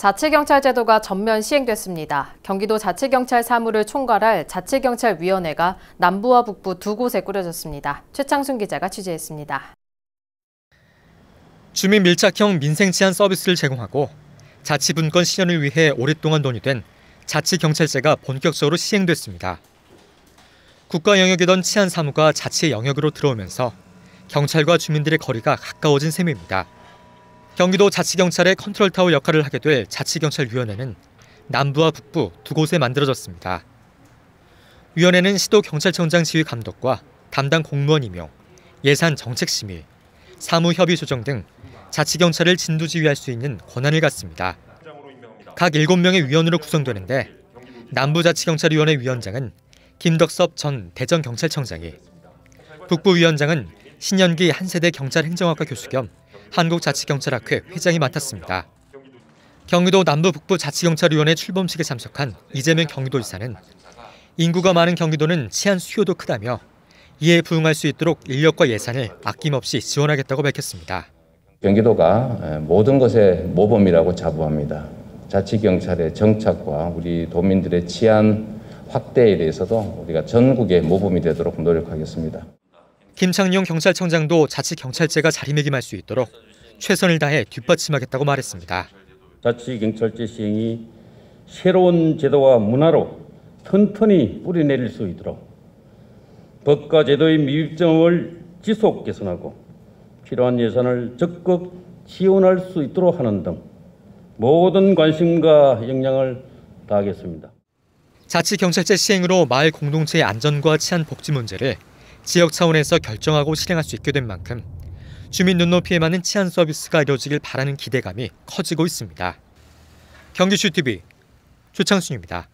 자치경찰 제도가 전면 시행됐습니다. 경기도 자치경찰 사무를 총괄할 자치경찰위원회가 남부와 북부 두 곳에 꾸려졌습니다. 최창순 기자가 취재했습니다. 주민 밀착형 민생 치안 서비스를 제공하고 자치분권 실현을 위해 오랫동안 논의된 자치경찰제가 본격적으로 시행됐습니다. 국가 영역이던 치안 사무가 자치 영역으로 들어오면서 경찰과 주민들의 거리가 가까워진 셈입니다. 경기도 자치경찰의 컨트롤타워 역할을 하게 될 자치경찰위원회는 남부와 북부 두 곳에 만들어졌습니다. 위원회는 시도경찰청장 지휘감독과 담당 공무원 임용, 예산 정책 심의, 사무 협의 조정 등 자치경찰을 진두지휘할 수 있는 권한을 갖습니다. 각 7명의 위원으로 구성되는데 남부자치경찰위원회 위원장은 김덕섭 전 대전경찰청장이, 북부위원장은 신현기 한세대 경찰행정학과 교수 겸 한국자치경찰학회 회장이 맡았습니다. 경기도 남부북부자치경찰위원회 출범식에 참석한 이재명 경기도지사는 인구가 많은 경기도는 치안 수요도 크다며 이에 부응할 수 있도록 인력과 예산을 아낌없이 지원하겠다고 밝혔습니다. 경기도가 모든 것의 모범이라고 자부합니다. 자치경찰의 정착과 우리 도민들의 치안 확대에 대해서도 우리가 전국의 모범이 되도록 노력하겠습니다. 김창룡 경찰청장도 자치 경찰제가 자리매김할 수 있도록 최선을 다해 뒷받침하겠다고 말했습니다. 자치 경찰제 시행이 새로운 제도와 문화로 튼튼히 뿌리내릴 수 있도록 법과 제도의 미흡점을 지속 개선하고 필요한 예산을 적극 지원할 수 있도록 하는 등 모든 관심과 역량을 다하겠습니다. 자치경찰제 시행으로 마을 공동체의 안전과 치안 복지 문제를 지역 차원에서 결정하고 실행할 수 있게 된 만큼 주민 눈높이에 맞는 치안 서비스가 이루어지길 바라는 기대감이 커지고 있습니다. 경기슈TV 조창순입니다.